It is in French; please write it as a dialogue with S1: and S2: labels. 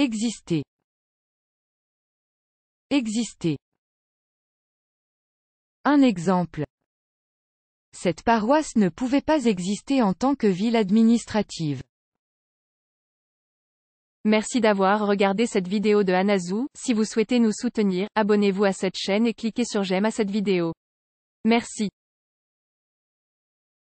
S1: Exister. Exister. Un exemple. Cette paroisse ne pouvait pas exister en tant que ville administrative.
S2: Merci d'avoir regardé cette vidéo de Anazou, si vous souhaitez nous soutenir, abonnez-vous à cette
S1: chaîne et cliquez sur j'aime à cette vidéo. Merci.